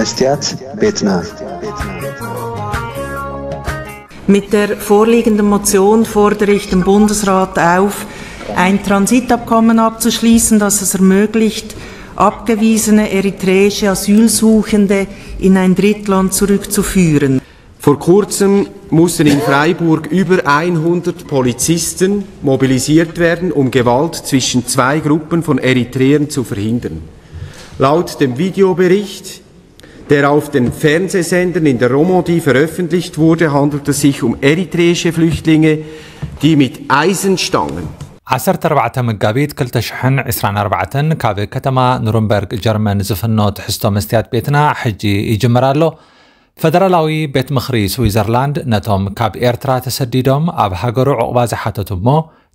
Mestiat Betna. Mit der vorliegenden Motion fordere ich den Bundesrat auf, ein Transitabkommen abzuschließen, das es ermöglicht, abgewiesene eritreische Asylsuchende in ein Drittland zurückzuführen. Vor kurzem mussten in Freiburg über 100 Polizisten mobilisiert werden, um Gewalt zwischen zwei Gruppen von Eritreern zu verhindern. Laut dem Videobericht der auf den Fernsehsendern in der Romandie veröffentlicht wurde, handelt es sich um eritreische Flüchtlinge, die mit Eisenstangen ዓሰርተ ኣርባዕተ መጋቢት 224 ካብ ከተማ ኑርንበርግ ጀርመን ዝፍኖ ትሕዝቶ መስትያት ቤትና ሕጂ ይጅምር ኣሎ ፈደራላዊ ቤት ምኽሪ ስዊዘርላንድ ነቶም ካብ ኤርትራ ተሰዲዶም ኣብ ሃገሩ ዕቑባ ዝሓተቱ እሞ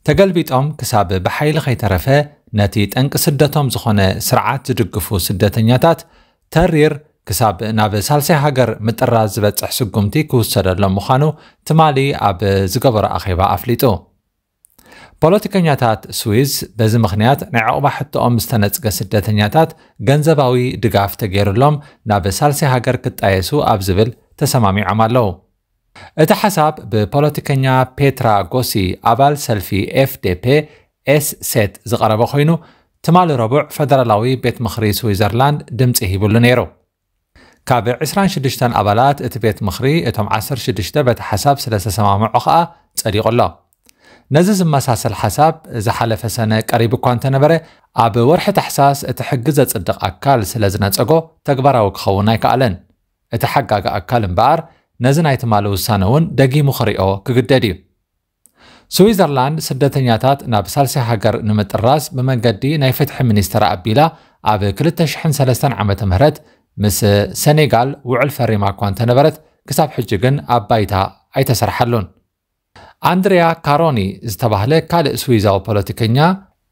ተገልቢጦም ክሳብ ብሓይሊ ከይተረፈ ነቲ ጠንቂ ስደቶም ዝኾነ ስርዓት ዝድግፉ ስደተኛታት ተሪር ክሳብ ናብ ሳልሳይ ሃገር ምጥራ ዝበፅሕ ስጉምቲ ክውሰደሎም ምዃኑ ትማሊ ኣብ ዝገበሮ ኣኼባ ኣፍሊጡ ፖለቲከኛታት ስዊዝ በዚ ምክንያት ናይ ዕቑባ ሕቶኦም ዝተነፅገ ስደተኛታት ገንዘባዊ ድጋፍ ተገይሩሎም ናብ ሳልሳይ ሃገር ክጣየሱ ኣብ ዝብል ተሰማሚዖም ኣለው እቲ ሓሳብ ብፖለቲከኛ ፔትራ ጎሲ ኣባል ሰልፊ ኤፍዴፔ ኤስሴት ዝቐረበ ኮይኑ ትማሊ ረቡዕ ፈደራላዊ ቤት ምክሪ ስዊዘርላንድ ድምፂ ሂብሉ ነይሩ ካብ 26 ኣባላት እቲ ቤት ምኽሪ እቶም 16 በቲ ሓሳብ ስለ ዝተሰማምዑ ኸኣ ጸዲቑ ኣሎ ነዚ ዝመሳሰል ሓሳብ ዝሓለፈ ሰነ ቀሪብ እኳ እንተነበረ ኣብ ወርሒ ታሕሳስ እቲ ሕጊ ዘጽድቕ ኣካል ስለ ዝነጸጎ ተግባራዊ ክኸውን ኣይከኣለን እቲ ሓጋጋ ኣካል እምበኣር ነዚ ናይ ትማሊ ውሳነ እውን ደጊሙ ክሪኦ ክግደድ እዩ ስዊዘርላንድ ስደተኛታት ናብ ሳልሳይ ሃገር ንምጥራዝ ብመንገዲ ናይ ፍትሒ ሚኒስተር ኣቢላ ኣብ 2003 ዓ ም ምስ ሰኔጋል ውዕል ፈሪማ እኳ እንተነበረት ክሳብ ሕጂ ግን ኣብ ባይታ ኣይተሰርሐሉን ኣንድሪያ ካሮኒ ዝተባህለ ካልእ ስዊዛዊ ፖለቲከኛ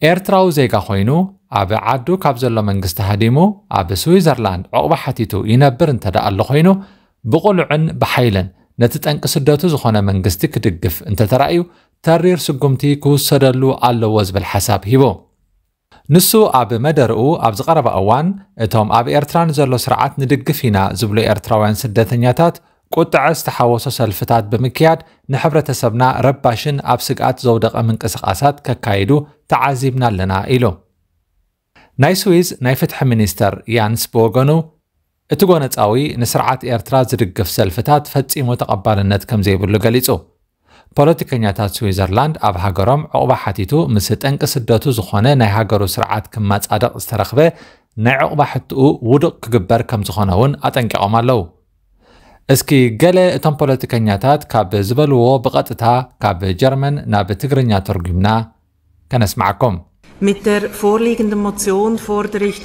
ኤርትራዊ ዜጋ ኮይኑ ኣብ ዓዱ ካብ ዘሎ መንግስቲ ሃዲሙ ኣብ ስዊዘርላንድ ዕቑባ ሓቲቱ ይነብር እንተደ ኣሎ ኮይኑ ብቑልዑን ብሓይልን ነቲ ጠንቂ ስደቱ ዝኾነ መንግስቲ ክድግፍ እንተተራእዩ ተሪር ስጉምቲ ክውሰደሉ ኣለዎ ዝብል ሓሳብ ሂቦ ንሱ ኣብ መደርኡ ኣብ ዝቐረበ እዋን እቶም ኣብ ኤርትራ ንዘሎ ስርዓት ንድግፍ ኢና ዝብሉ ኤርትራውያን ስደተኛታት ቁጥዐ ዝተሓወሶ ሰልፍታት ብምክያድ ንሕብረተሰብና ረባሽን ኣብ ስግኣት ዘውደቐ ምንቅስቓሳት ከካይዱ ተዓዚብና ኣለና ኢሉ ናይ ስዊዝ ናይ ፍትሒ ሚኒስተር ያንስ ብወገኑ እቲ ጎነፃዊ ንስርዓት ኤርትራ ዝድግፍ ሰልፍታት ፈጺሙ ተቐባልነት ከም ዘይብሉ ገሊጹ ፖለቲከኛታት ስዊዘርላንድ ኣብ ሃገሮም ዕቑባ ሓቲቱ ምስ ጠንቂ ስደቱ ዝኾነ ናይ ሃገሩ ስርዓት ክማጻደቕ ዝተረኽበ ናይ ዕቑባ ሕትኡ ውድቕ ክግበር ከም ዝኾነ እውን ኣጠንቂቖም ኣለው እስኪ ገለ እቶም ፖለቲከኛታት ካብ ዝበልዎ ብቐጥታ ካብ ጀርመን ናብ ትግርኛ ተርጉምና ከነስማዓኩም Mit der vorliegenden Motion fordere ich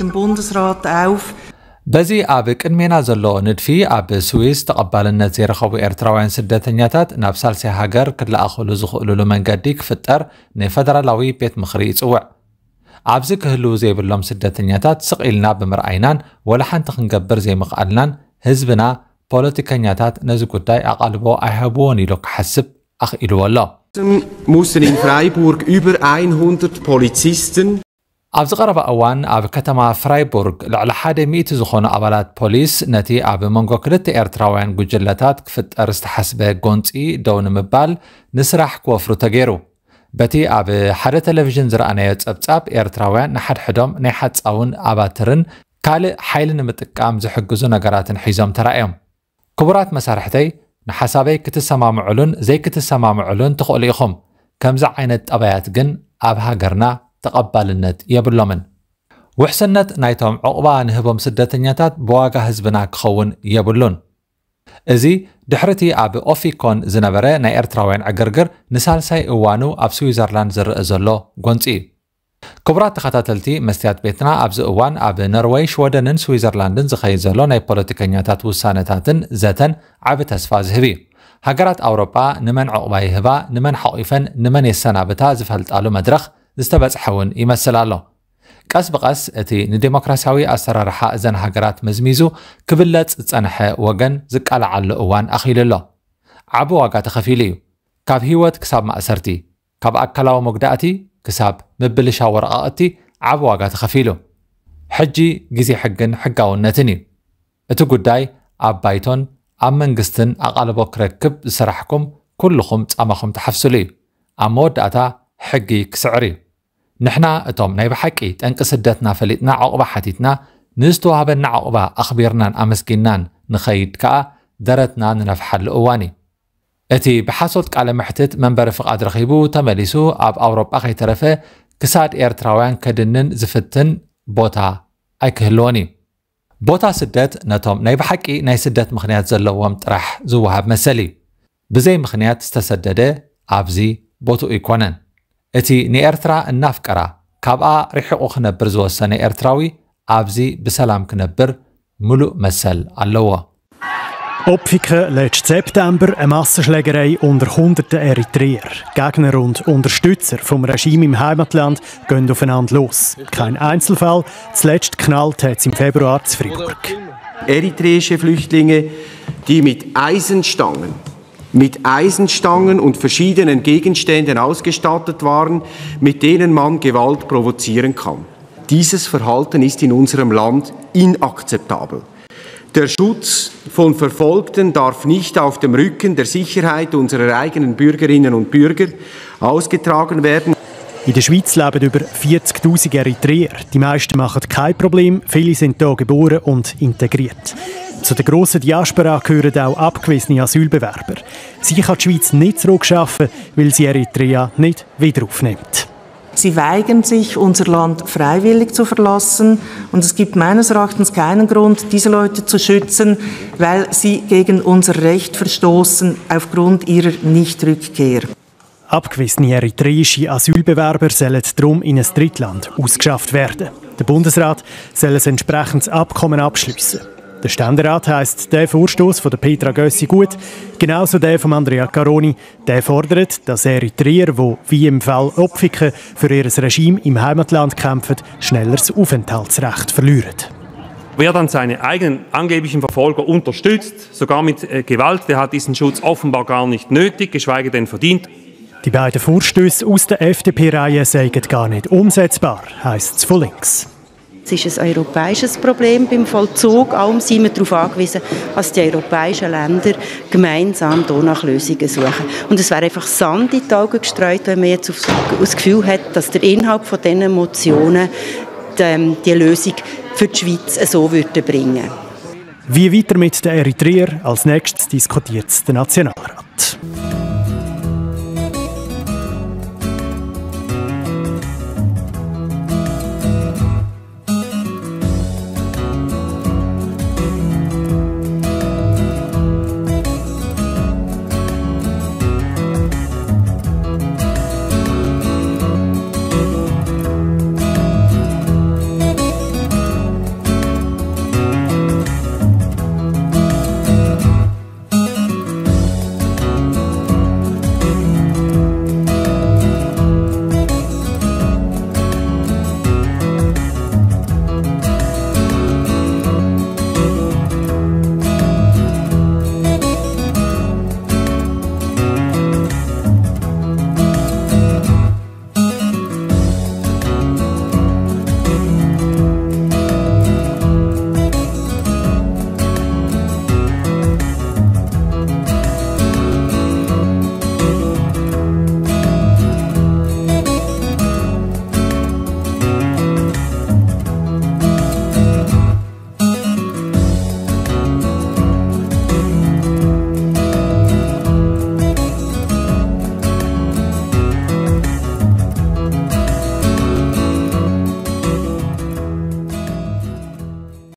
በዚ ኣብ ቅድሜና ዘሎ ንድፊ ኣብ ስዊስ ተቐባልነት ዘይረኸቡ ኤርትራውያን ስደተኛታት ናብ ሳልሳይ ሃገር ክለኣኸሉ ዝኽእልሉ መንገዲ ክፍጠር ንፈደራላዊ ቤት ምኽሪ ይጽውዕ ኣብዚ ክህልው ዘይብሎም ስደተኛታት ስቕ ኢልና ብምርኣይናን ወላ ሓንቲ ክንገብር ዘይምኽኣልናን ህዝብና ፖለቲከኛታት ነዚ ጉዳይ ኣቓልቦ ኣይሃብዎን ኢሉ ክሓስብ ኣኽኢልዎ ኣሎ mussten in Freiburg über 100 Polizisten ኣብዚ ቀረባ እዋን ኣብ ከተማ ፍራይቡርግ ልዕሊ ሓደ ሚእቲ ዝኾኑ ኣባላት ፖሊስ ነቲ ኣብ መንጎ ክልተ ኤርትራውያን ጉጅለታት ክፍጠር ዝተሓስበ ጎንፂ ደው ንምባል ንስራሕ ክወፍሩ ተገይሩ በቲ ኣብ ሓደ ቴሌቭዥን ዝረኣናዮ ጸብጻብ ኤርትራውያን ንሓድሕዶም ናይ ሓፃውን ኣባትርን ካልእ ሓይሊ ንምጥቃም ዝሕግዙ ነገራትን ሒዞም ተራእዮም ክቡራት መሳርሕተይ ንሓሳበይ ክትሰማምዕሉን ዘይክትሰማምዕሉን ትኽእሉ ኢኹም ከምዚ ዓይነት ጠባያት ግን ኣብ ሃገርና ተቐባልነት የብሎምን ውሕስነት ናይቶም ዕቑባ ንህቦም ስደተኛታት ብዋጋ ህዝብና ክኸውን የብሉን እዚ ድሕሪ እቲ ኣብ ኦፊኮን ዝነበረ ናይ ኤርትራውያን ዕግርግር ንሳልሳይ እዋኑ ኣብ ስዊዘርላንድ ዝርአ ዘሎ ጎንፂ እዩ ክቡራት ተኸታተልቲ መስትያት ቤትና ኣብዚ እዋን ኣብ ኖርዌይ ሽወደንን ስዊዘርላንድን ዝኸይድ ዘሎ ናይ ፖለቲከኛታት ውሳነታትን ዘተን ዓብ ተስፋ ዝህብ እዩ ሃገራት ኣውሮጳ ንመን ዕቑባ ይህባ ንመን ሓቑፈን ንመን የሰናብታ ዝፈልጣሉ መድረኽ ዝተበፅሐ እውን ይመስል ኣሎ ቀስ ብቐስ እቲ ንዲሞክራሲያዊ ኣሰራርሓ እዘን ሃገራት መዝሚዙ ክብለፅ ዝጸንሐ ወገን ዝቃልዓሉ እዋን ኣኺሉ ኣሎ ዓቢ ዋጋ ተኸፊሉ እዩ ካብ ህይወት ክሳብ ማእሰርቲ ካብ ኣካላዊ መጉዳእቲ ክሳብ ምብልሻ ወረቓቕቲ ዓብ ዋጋ ተኸፊሉ ሕጂ ግዜ ሕግን ሕጋውነትን እዩ እቲ ጉዳይ ኣብ ባይቶን ኣብ መንግስትን ኣቓልቦ ክረክብ ዝስራሕኩም ኩልኹም ጻመኹም ተሓፍስሉ እዩ ኣብ መወዳእታ ሕጊ ክስዕር እዩ نحنا اتوم نايب حكي تنق سدتنا فليتنا عقبة حتيتنا نستو هبنا عقبة أخبرنا أمسكنا نخيد كا درتنا ننفحل أواني اتي بحصلت على محتت من برفق أدرخيبو تمليسو أب اوروب خي ترفة كساد إيرتراوان كدنن زفتن بوتا أكهلوني بوتا سدت نتوم نايب حكي ناي سدت مخنيات زلوهم ترح زوهاب مسلي بزي مخنيات استسدده أبزي بوتو إيكونن እቲ ንኤርትራ እናፍቀራ ካብኣ ርሒቑ ክነብር ዝወሰነ ኤርትራዊ ኣብዚ ብሰላም ክነብር ሙሉእ መሰል ኣለዎ Opfika letzten September eine Massenschlägerei unter hunderten Eritreer. Gegner und Unterstützer vom Regime im Heimatland gehen aufeinander los. Kein Einzelfall, zuletzt knallt hat es im Februar zu Fribourg. Eritreische Flüchtlinge, die mit Eisenstangen mit Eisenstangen und verschiedenen Gegenständen ausgestattet waren, mit denen man Gewalt provozieren kann. Dieses Verhalten ist in unserem Land inakzeptabel. Der Schutz von Verfolgten darf nicht auf dem Rücken der Sicherheit unserer eigenen Bürgerinnen und Bürger ausgetragen werden. In der Schweiz leben über 40.000 Eritreer. Die meisten machen kein Problem, viele sind hier geboren und integriert. Zu der grossen Diaspora gehören auch abgewiesene Asylbewerber. Sie kann die Schweiz nicht zurückschaffen, weil sie Eritrea nicht wieder aufnimmt. Sie weigern sich, unser Land freiwillig zu verlassen. Und es gibt meines Erachtens keinen Grund, diese Leute zu schützen, weil sie gegen unser Recht verstoßen aufgrund ihrer Nichtrückkehr. Abgewiesene eritreische Asylbewerber sollen darum in ein Drittland ausgeschafft werden. Der Bundesrat soll ein entsprechendes Abkommen abschließen. Der Ständerat heisst der Vorstoß von Petra Gössi gut, genauso der von Andrea Caroni. Der fordert, dass Eritreer, die wie im Fall Opfiken für ihr Regime im Heimatland kämpfen, schneller das Aufenthaltsrecht verlieren. Wer dann seine eigenen angeblichen Verfolger unterstützt, sogar mit äh, Gewalt, der hat diesen Schutz offenbar gar nicht nötig, geschweige denn verdient. Die beiden Vorstöße aus der FDP-Reihe seien gar nicht umsetzbar, heisst es von links. Es ist ein europäisches Problem beim Vollzug. Allem sind wir darauf angewiesen, dass die europäischen Länder gemeinsam hier nach Lösungen suchen. Und es wäre einfach Sand in die Augen gestreut, wenn man jetzt das Gefühl hat, dass der Inhalt von diesen Motionen die, ähm, die Lösung für die Schweiz so würde bringen Wie weiter mit den Eritreern? Als nächstes diskutiert der Nationalrat.